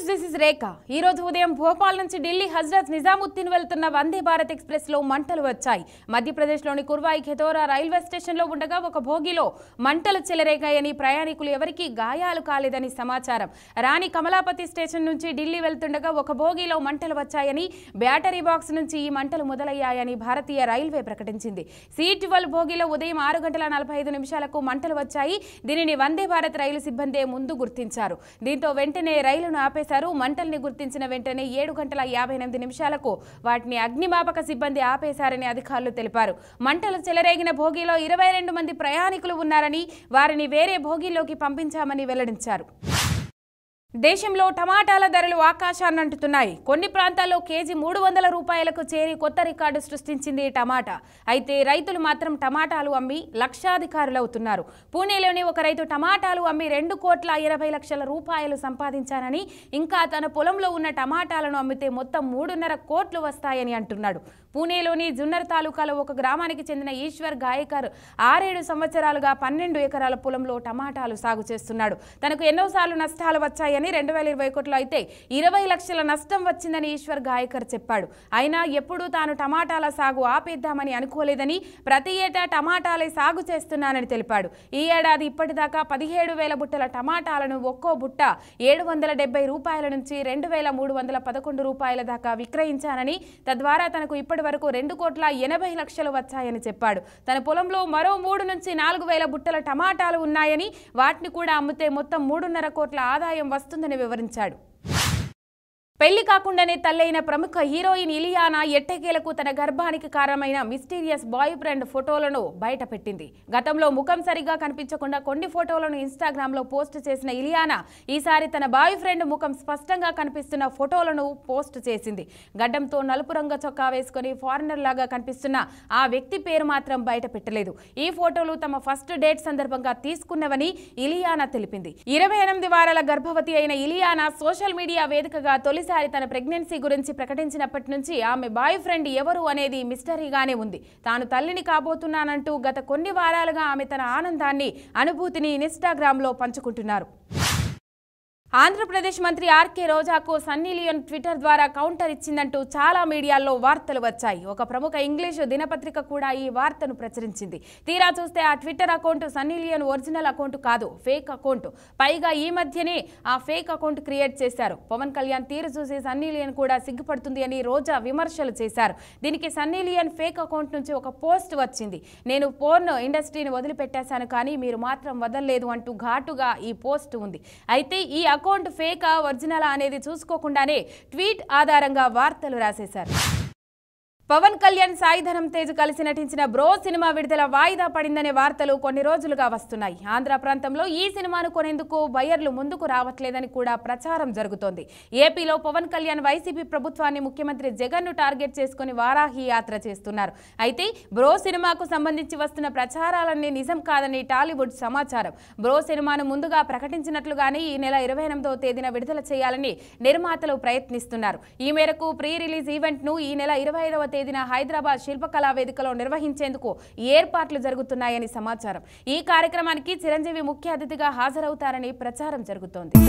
news this is రేఖ ఈ రోజు ఉదయం భోపాల్ నుంచి ఢిల్లీ హజరత్ నిజాముద్దీన్ వెళ్తున్న వందే భారత్ ఎక్స్ప్రెస్ లో మంటలు వచ్చాయి మధ్యప్రదేశ్ లోని కుర్వాయి ఖెతోరా రైల్వే స్టేషన్ లో ఉండగా ఒక భోగిలో మంటలు చెలరేగాయని ప్రయాణికులు ఎవరికీ గాయాలు కాలేదని సమాచారం రాణి కమలాపతి స్టేషన్ నుంచి ఢిల్లీ వెళ్తుండగా ఒక భోగిలో మంటలు వచ్చాయని బ్యాటరీ బాక్స్ నుంచి ఈ మంటలు మొదలయ్యాయని భారతీయ రైల్వే ప్రకటించింది సీ ట్వెల్వ్ భోగిలో ఉదయం ఆరు గంటల నలభై ఐదు నిమిషాలకు మంటలు వచ్చాయి దీనిని వందే భారత్ రైలు సిబ్బందే ముందు గుర్తించారు దీంతో వెంటనే రైలును ఆపేసి చేశారు మంటల్ని గుర్తించిన వెంటనే ఏడు గంటల యాభై ఎనిమిది నిమిషాలకు వాటిని అగ్నిమాపక సిబ్బంది ఆపేశారని అధికారులు తెలిపారు మంటలు చెలరేగిన భోగిలో ఇరవై రెండు మంది ప్రయాణికులు ఉన్నారని వారిని వేరే భోగిలోకి పంపించామని వెల్లడించారు దేశంలో టమాటాల ధరలు ఆకాశాన్నంటుతున్నాయి కొన్ని ప్రాంతాల్లో కేజీ మూడు వందల రూపాయలకు చేరి కొత్త రికార్డు సృష్టించింది టమాటా అయితే రైతులు మాత్రం టమాటాలు అమ్మి లక్షాధికారులవుతున్నారు పూణేలోని ఒక రైతు టమాటాలు అమ్మి రెండు కోట్ల ఇరవై లక్షల రూపాయలు సంపాదించానని ఇంకా తన పొలంలో ఉన్న టమాటాలను అమ్మితే మొత్తం మూడున్నర కోట్లు వస్తాయని అంటున్నాడు పూణేలోని జున్నర్ తాలూకాలో ఒక గ్రామానికి చెందిన ఈశ్వర్ గాయకర్ ఆరేడు సంవత్సరాలుగా పన్నెండు ఎకరాల పొలంలో టమాటాలు సాగు చేస్తున్నాడు తనకు ఎన్నోసార్లు నష్టాలు వచ్చాయి అని రెండు వేల ఇరవై ఒకటిలో అయితే ఇరవై లక్షల నష్టం వచ్చిందని ఈశ్వర్ గాయకర్ చెప్పాడు అయినా ఎప్పుడూ తాను టమాటాల సాగు ఆపేద్దామని అనుకోలేదని ప్రతి ఏటా టమాటాలే సాగు చేస్తున్నానని తెలిపాడు ఈ ఏడాది ఇప్పటిదాకా పదిహేడు వేల బుట్టల టమాటాలను ఒక్కో బుట్ట ఏడు వందల డెబ్బై రూపాయల నుంచి రెండు వేల మూడు వందల పదకొండు రూపాయల దాకా విక్రయించానని తద్వారా తనకు ఇప్పటి వరకు రెండు కోట్ల ఎనభై లక్షలు వచ్చాయని చెప్పాడు తన పొలంలో మరో మూడు నుంచి నాలుగు వేల బుట్టల టమాటాలు ఉన్నాయని వాటిని కూడా అమ్మితే మొత్తం మూడున్నర కోట్ల ఆదాయం వస్తుంది వస్తుందని వివరించాడు పెళ్లి కాకుండానే తల్లైన ప్రముఖ హీరోయిన్ ఇలియానా ఎట్టకేలకు తన గర్భానికి కారణమైన మిస్టీరియస్ బాయ్ ఫ్రెండ్ ఫోటోలను బయటపెట్టింది గతంలో ముఖం సరిగ్గా కనిపించకుండా కొన్ని ఫోటోలను ఇన్స్టాగ్రామ్లో పోస్ట్ చేసిన ఇలియానా ఈసారి తన బాయ్ ఫ్రెండ్ ముఖం స్పష్టంగా కనిపిస్తున్న ఫోటోలను పోస్ట్ చేసింది గడ్డంతో నలుపు రంగు చొక్కా వేసుకుని ఫారినర్ లాగా కనిపిస్తున్న ఆ వ్యక్తి పేరు మాత్రం బయట పెట్టలేదు ఈ ఫోటోలు తమ ఫస్ట్ డేట్ సందర్భంగా తీసుకున్నవని ఇలియానా తెలిపింది ఇరవై ఎనిమిది వారాల గర్భవతి అయిన ఇలియానా సోషల్ మీడియా వేదికగా తొలి తొలిసారి తన ప్రెగ్నెన్సీ గురించి ప్రకటించినప్పటి నుంచి ఆమె బాయ్ ఫ్రెండ్ ఎవరు అనేది మిస్టరీగానే ఉంది తాను తల్లిని కాబోతున్నానంటూ గత కొన్ని వారాలుగా ఆమె తన ఆనందాన్ని అనుభూతిని ఇన్స్టాగ్రామ్లో పంచుకుంటున్నారు ఆంధ్రప్రదేశ్ మంత్రి ఆర్కే రోజాకు సన్నీ లియోన్ ట్విట్టర్ ద్వారా కౌంటర్ ఇచ్చిందంటూ చాలా మీడియాల్లో వార్తలు వచ్చాయి ఒక ప్రముఖ ఇంగ్లీషు దినపత్రిక కూడా ఈ వార్తను ప్రచురించింది తీరా చూస్తే ఆ Twitter account Sunny Leone original account కాదు ఫేక్ అకౌంట్ పైగా ఈ మధ్యనే ఆ ఫేక్ అకౌంట్ క్రియేట్ చేశారు పవన్ కళ్యాణ్ తీరు చూసి సన్నీ లియోన్ కూడా సిగ్గుపడుతుంది అని రోజా విమర్శలు చేశారు దీనికి సన్నీ లియోన్ ఫేక్ అకౌంట్ నుంచి ఒక పోస్ట్ వచ్చింది నేను పోర్న్ ఇండస్ట్రీని వదిలిపెట్టేశాను కానీ మీరు మాత్రం వదలలేదు అంటూ ఘాటుగా ఈ పోస్ట్ ఉంది అయితే ఈ అకౌంట్ ఫేకా ఒరిజినలా అనేది చూసుకోకుండానే ట్వీట్ ఆధారంగా వార్తలు రాసేశారు పవన్ కళ్యాణ్ సాయిధరం తేజ్ కలిసి నటించిన బ్రో సినిమా విడుదల వాయిదా పడిందనే వార్తలు కొన్ని రోజులుగా వస్తున్నాయి ఆంధ్ర ప్రాంతంలో ఈ సినిమాను కొనేందుకు బయర్లు ముందుకు రావట్లేదని కూడా ప్రచారం జరుగుతోంది ఏపీలో పవన్ కళ్యాణ్ వైసీపీ ప్రభుత్వాన్ని ముఖ్యమంత్రి జగన్ను టార్గెట్ చేసుకుని వారాహి యాత్ర చేస్తున్నారు అయితే బ్రో సినిమాకు సంబంధించి వస్తున్న ప్రచారాలన్నీ నిజం కాదని టాలీవుడ్ సమాచారం బ్రో సినిమాను ముందుగా ప్రకటించినట్లుగానే ఈ నెల ఇరవై ఎనిమిదవ తేదీన విడుదల చేయాలని నిర్మాతలు ప్రయత్నిస్తున్నారు ఈ మేరకు ప్రీ రిలీజ్ ఈవెంట్ను ఈ నెల ఇరవై ఐదవ తేదీన హైదరాబాద్ శిల్పకళా వేదికలో నిర్వహించేందుకు ఏర్పాట్లు జరుగుతున్నాయని సమాచారం ఈ కార్యక్రమానికి చిరంజీవి ముఖ్య అతిథిగా హాజరవుతారని ప్రచారం జరుగుతోంది